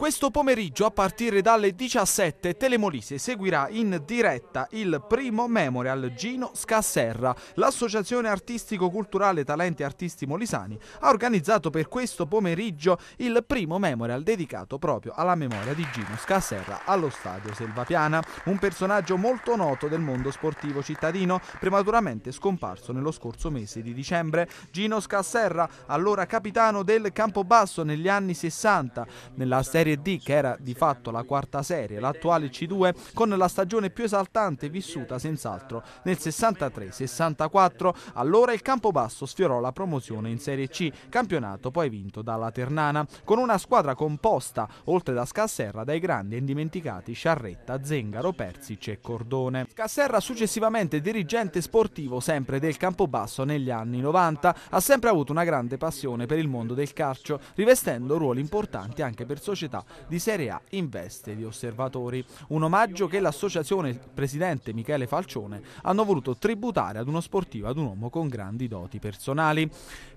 Questo pomeriggio a partire dalle 17 Telemolise seguirà in diretta il primo Memorial Gino Scasserra. L'associazione artistico-culturale Talenti Artisti Molisani ha organizzato per questo pomeriggio il primo Memorial dedicato proprio alla memoria di Gino Scasserra allo stadio Selvapiana, un personaggio molto noto del mondo sportivo cittadino, prematuramente scomparso nello scorso mese di dicembre. Gino Scasserra, allora capitano del Campobasso negli anni 60, nella serie Serie D, che era di fatto la quarta serie, l'attuale C2, con la stagione più esaltante vissuta senz'altro nel 63-64. Allora il Campobasso sfiorò la promozione in Serie C, campionato poi vinto dalla Ternana, con una squadra composta, oltre da Scasserra, dai grandi e indimenticati Sciarretta, Zengaro, Persic e Cordone. Scasserra successivamente dirigente sportivo sempre del Campobasso negli anni 90, ha sempre avuto una grande passione per il mondo del calcio, rivestendo ruoli importanti anche per società di Serie A in veste di osservatori. Un omaggio che l'associazione presidente Michele Falcione hanno voluto tributare ad uno sportivo, ad un uomo con grandi doti personali.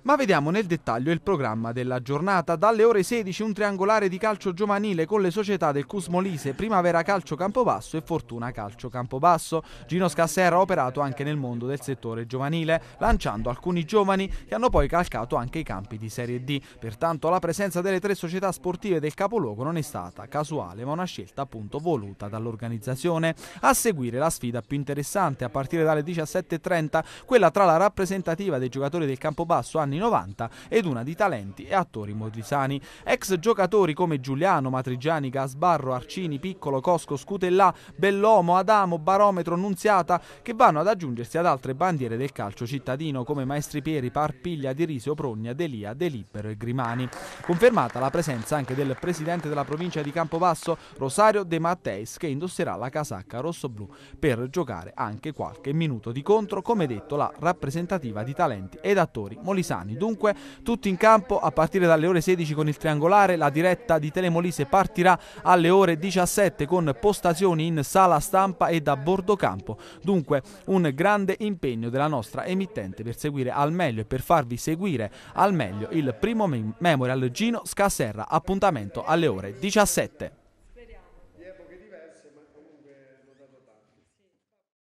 Ma vediamo nel dettaglio il programma della giornata. Dalle ore 16 un triangolare di calcio giovanile con le società del Cusmolise, Primavera Calcio Campobasso e Fortuna Calcio Campobasso. Gino Scassera ha operato anche nel mondo del settore giovanile, lanciando alcuni giovani che hanno poi calcato anche i campi di Serie D. Pertanto la presenza delle tre società sportive del capoluogo gioco non è stata casuale ma una scelta appunto voluta dall'organizzazione. A seguire la sfida più interessante a partire dalle 17.30, quella tra la rappresentativa dei giocatori del campo basso anni 90 ed una di talenti e attori modrisani. Ex giocatori come Giuliano, Matrigiani, Gasbarro, Arcini, Piccolo, Cosco, Scutellà, Bellomo, Adamo, Barometro, Nunziata che vanno ad aggiungersi ad altre bandiere del calcio cittadino come Maestri Pieri, Parpiglia, Di Risio, Progna, Delia, Delibero e Grimani. Confermata la presenza anche del presidente proveniente dalla provincia di Campobasso, Rosario De Matteis, che indosserà la casacca rossoblù per giocare anche qualche minuto di contro, come detto la rappresentativa di talenti ed attori molisani. Dunque tutti in campo a partire dalle ore 16 con il triangolare, la diretta di Telemolise partirà alle ore 17 con postazioni in sala stampa e da bordo campo. Dunque un grande impegno della nostra emittente per seguire al meglio e per farvi seguire al meglio il primo Memorial Gino Scasserra, appuntamento alle ore ore 17.